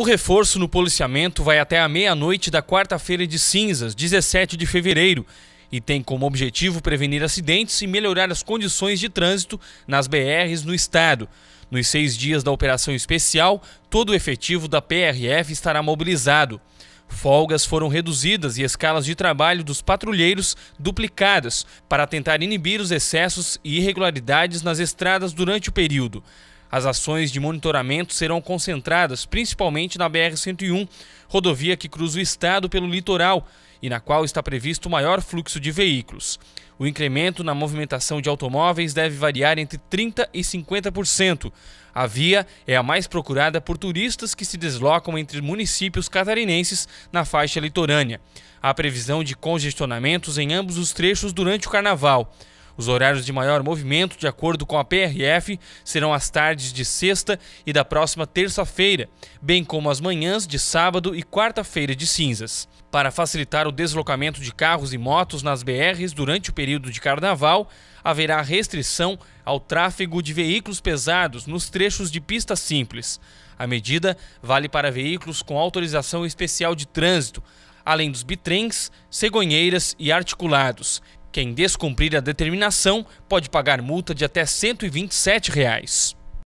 O reforço no policiamento vai até a meia-noite da quarta-feira de cinzas, 17 de fevereiro, e tem como objetivo prevenir acidentes e melhorar as condições de trânsito nas BRs no estado. Nos seis dias da operação especial, todo o efetivo da PRF estará mobilizado. Folgas foram reduzidas e escalas de trabalho dos patrulheiros duplicadas para tentar inibir os excessos e irregularidades nas estradas durante o período. As ações de monitoramento serão concentradas principalmente na BR-101, rodovia que cruza o estado pelo litoral e na qual está previsto o maior fluxo de veículos. O incremento na movimentação de automóveis deve variar entre 30% e 50%. A via é a mais procurada por turistas que se deslocam entre municípios catarinenses na faixa litorânea. Há previsão de congestionamentos em ambos os trechos durante o carnaval. Os horários de maior movimento, de acordo com a PRF, serão as tardes de sexta e da próxima terça-feira, bem como as manhãs de sábado e quarta-feira de cinzas. Para facilitar o deslocamento de carros e motos nas BRs durante o período de carnaval, haverá restrição ao tráfego de veículos pesados nos trechos de pista simples. A medida vale para veículos com autorização especial de trânsito, além dos bitrens, cegonheiras e articulados, quem descumprir a determinação pode pagar multa de até R$ 127. Reais.